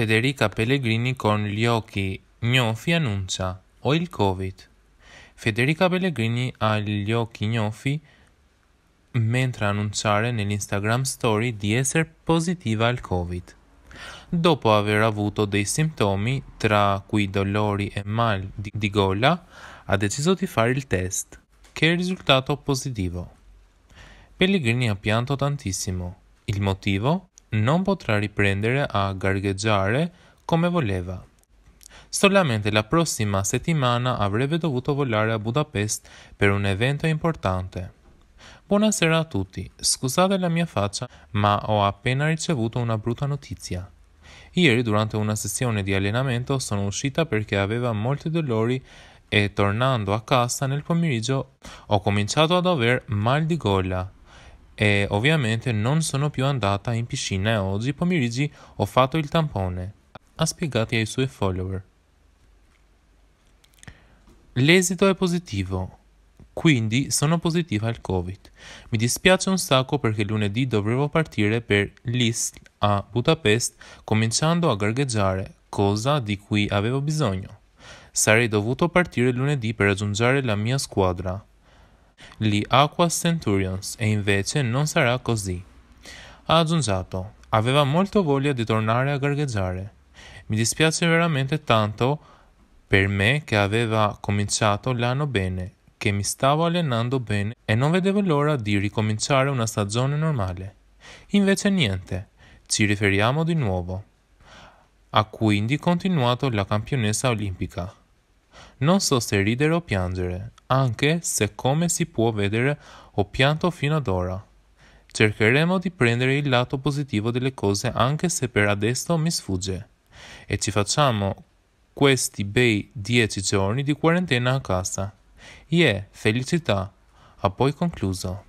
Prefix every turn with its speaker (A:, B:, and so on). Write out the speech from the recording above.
A: Federica Pellegrini con gli occhi gnofi annuncia ho il covid. Federica Pellegrini ha gli occhi gnofi mentre annunciare nell'Instagram story di essere positiva al covid. Dopo aver avuto dei sintomi, tra cui dolori e mal di, di gola, ha deciso di fare il test, che è risultato positivo. Pellegrini ha pianto tantissimo. Il motivo? non potrà riprendere a gargheggiare come voleva. Solamente la prossima settimana avrebbe dovuto volare a Budapest per un evento importante. Buonasera a tutti, scusate la mia faccia, ma ho appena ricevuto una brutta notizia. Ieri durante una sessione di allenamento sono uscita perché aveva molti dolori e tornando a casa nel pomeriggio ho cominciato ad aver mal di gola e ovviamente non sono più andata in piscina e oggi pomeriggio ho fatto il tampone, ha spiegato ai suoi follower. L'esito è positivo, quindi sono positiva al Covid. Mi dispiace un sacco perché lunedì dovevo partire per l'ISL a Budapest cominciando a gareggiare, cosa di cui avevo bisogno. Sarei dovuto partire lunedì per raggiungere la mia squadra, gli Aqua Centurions e invece non sarà così. Ha aggiunto, aveva molto voglia di tornare a gareggiare. Mi dispiace veramente tanto per me che aveva cominciato l'anno bene, che mi stavo allenando bene e non vedevo l'ora di ricominciare una stagione normale. Invece niente, ci riferiamo di nuovo. Ha quindi continuato la campionessa olimpica. Non so se ridere o piangere, anche se come si può vedere ho pianto fino ad ora. Cercheremo di prendere il lato positivo delle cose anche se per adesso mi sfugge. E ci facciamo questi bei dieci giorni di quarantena a casa. Yeah, felicità! Ha poi concluso.